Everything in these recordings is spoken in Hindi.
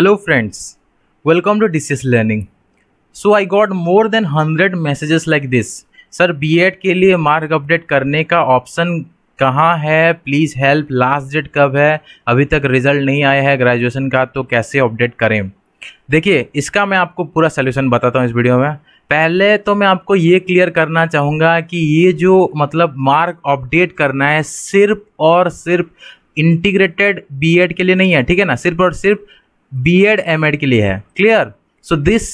hello friends welcome to this learning so I got more than hundred messages like this sir B Ed के लिए मार्क अपडेट करने का ऑप्शन कहाँ है प्लीज़ हेल्प लास्ट डेट कब है अभी तक रिजल्ट नहीं आया है ग्रेजुएशन का तो कैसे अपडेट करें देखिए इसका मैं आपको पूरा सोल्यूशन बताता हूँ इस वीडियो में पहले तो मैं आपको ये क्लियर करना चाहूँगा कि ये जो मतलब मार्क अपडेट करना है सिर्फ और सिर्फ इंटीग्रेटेड बीएड के लिए नहीं है ठीक है ना सिर्फ और सिर्फ बी एड एम एड के लिए है clear so this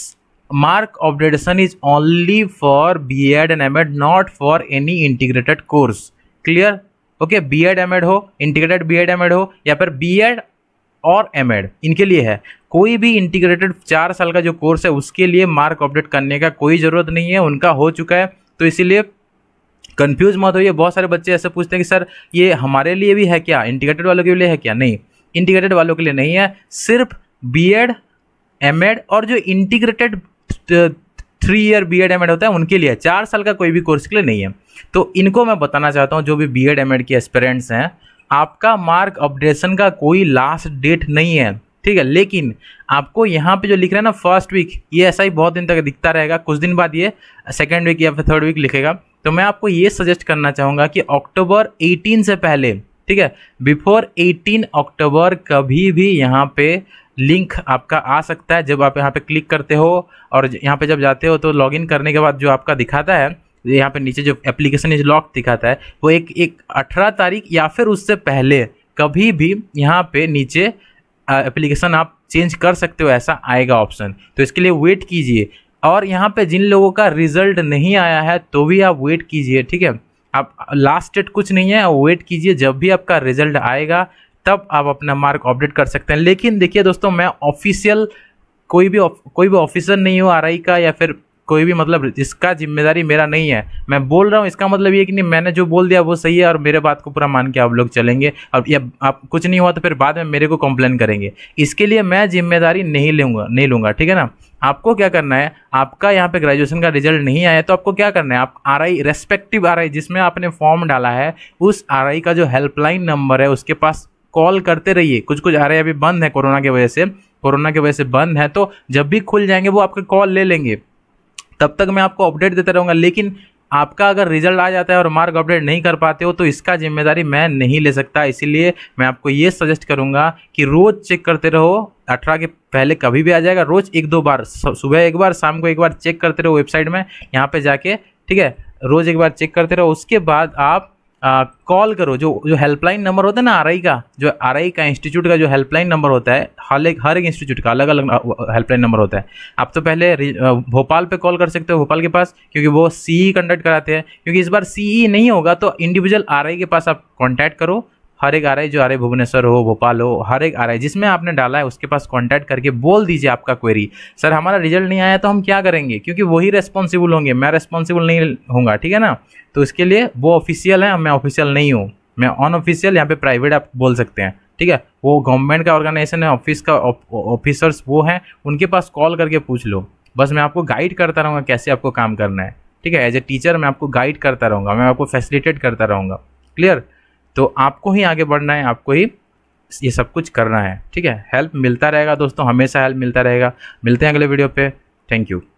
mark updation is only for B Ed and M Ed not for any integrated course clear okay B Ed M Ed हो integrated B Ed M Ed हो या फिर बी एड और एम एड इनके लिए है कोई भी इंटीग्रेटेड चार साल का जो कोर्स है उसके लिए मार्क अपडेट करने का कोई ज़रूरत नहीं है उनका हो चुका है तो इसीलिए कन्फ्यूज मत होइए बहुत सारे बच्चे ऐसे पूछते हैं कि सर ये हमारे लिए भी है क्या इंटीग्रेटेड वालों के लिए है क्या नहीं इंटीग्रेटेड वालों के लिए नहीं है सिर्फ बीएड एमएड और जो integrated three year B Ed M Ed होता है उनके लिए चार साल का कोई भी कोर्स के लिए नहीं है तो इनको मैं बताना चाहता हूँ जो भी बी एड एम एड के एस्पेरेंट्स हैं आपका मार्क अपडेशन का कोई लास्ट डेट नहीं है ठीक है लेकिन आपको यहाँ पे जो लिख रहा है ना फर्स्ट वीक ये ऐसा ही बहुत दिन तक दिखता रहेगा कुछ दिन बाद ये सेकेंड वीक या फिर थर्ड वीक लिखेगा तो मैं आपको ये सजेस्ट करना चाहूँगा कि अक्टूबर 18 से पहले ठीक है बिफोर 18 अक्टूबर कभी भी यहाँ पे लिंक आपका आ सकता है जब आप यहाँ पे क्लिक करते हो और यहाँ पे जब जाते हो तो लॉगिन करने के बाद जो आपका दिखाता है यहाँ पे नीचे जो एप्लीकेशन इज लॉक दिखाता है वो एक एक अठारह तारीख या फिर उससे पहले कभी भी यहाँ पे नीचे एप्लीकेशन आप चेंज कर सकते हो ऐसा आएगा ऑप्शन तो इसके लिए वेट कीजिए और यहाँ पे जिन लोगों का रिजल्ट नहीं आया है तो भी आप वेट कीजिए ठीक है आप लास्ट डेट कुछ नहीं है वेट कीजिए जब भी आपका रिजल्ट आएगा तब आप अपना मार्क अपडेट कर सकते हैं लेकिन देखिए दोस्तों मैं ऑफिशियल कोई भी कोई भी ऑफिसर नहीं हूँ आर का या फिर कोई भी मतलब इसका जिम्मेदारी मेरा नहीं है मैं बोल रहा हूँ इसका मतलब ये कि नहीं मैंने जो बोल दिया वो सही है और मेरे बात को पूरा मान के आप लोग चलेंगे और या आप कुछ नहीं हुआ तो फिर बाद में मेरे को कंप्लेन करेंगे इसके लिए मैं जिम्मेदारी नहीं लूँगा नहीं लूँगा ठीक है ना आपको क्या करना है आपका यहाँ पे ग्रेजुएशन का रिजल्ट नहीं आया तो आपको क्या करना है आप R I respective R I जिसमें आपने फॉर्म डाला है उस आर आई का जो हेल्पलाइन नंबर है उसके पास कॉल करते रहिए कुछ कुछ आ रहे हैं अभी बंद है कोरोना की वजह से कोरोना की वजह से बंद है तो जब भी खुल जाएंगे वो आपके कॉल ले लेंगे तब तक मैं आपको अपडेट देता रहूँगा लेकिन आपका अगर रिजल्ट आ जाता है और मार्क अपडेट नहीं कर पाते हो तो इसका जिम्मेदारी मैं नहीं ले सकता इसीलिए मैं आपको ये सजेस्ट करूँगा कि रोज़ चेक करते रहो अठारह के पहले कभी भी आ जाएगा रोज़ एक दो बार सुबह एक बार शाम को एक बार चेक करते रहो वेबसाइट में यहाँ पे जाके ठीक है रोज़ एक बार चेक करते रहो उसके बाद आप कॉल करो जो जो हेल्पलाइन नंबर होता है ना आर का जो आर का इंस्टीट्यूट का जो हेल्पलाइन नंबर होता है हर एक हर एक इंस्टीट्यूट का अलग अलग हेल्पलाइन नंबर होता है आप तो पहले भोपाल पे कॉल कर सकते हो भोपाल के पास क्योंकि वो सी कंडक्ट e कराते हैं क्योंकि इस बार सी e नहीं होगा तो इंडिविजुअल आर के पास आप कॉन्टैक्ट करो हर एक आर जो आ रहे भुवनेश्वर हो भोपाल हो हर एक आर जिसमें आपने डाला है उसके पास कॉन्टैक्ट करके बोल दीजिए आपका क्वेरी सर हमारा रिजल्ट नहीं आया तो हम क्या करेंगे क्योंकि वही रेस्पॉन्सिबल होंगे मैं रेस्पॉन्सिबल नहीं होंगे ठीक है ना तो इसके लिए वो ऑफिशियल है मैं ऑफिशियल नहीं हूँ मैं अनऑफिशियल यहाँ पे प्राइवेट आप बोल सकते हैं ठीक है वो गवर्नमेंट का ऑर्गेनाइजेशन है ऑफिस का ऑफिसर्स वो हैं उनके पास कॉल करके पूछ लो बस मैं आपको गाइड करता रहूँगा कैसे आपको काम करना है ठीक है एज ए टीचर मैं आपको गाइड करता रहूँगा मैं आपको फैसिलिटेट करता रहूँगा क्लियर तो आपको ही आगे बढ़ना है आपको ही ये सब कुछ करना है ठीक है हेल्प मिलता रहेगा दोस्तों हमेशा हेल्प मिलता रहेगा मिलते हैं अगले वीडियो पे थैंक यू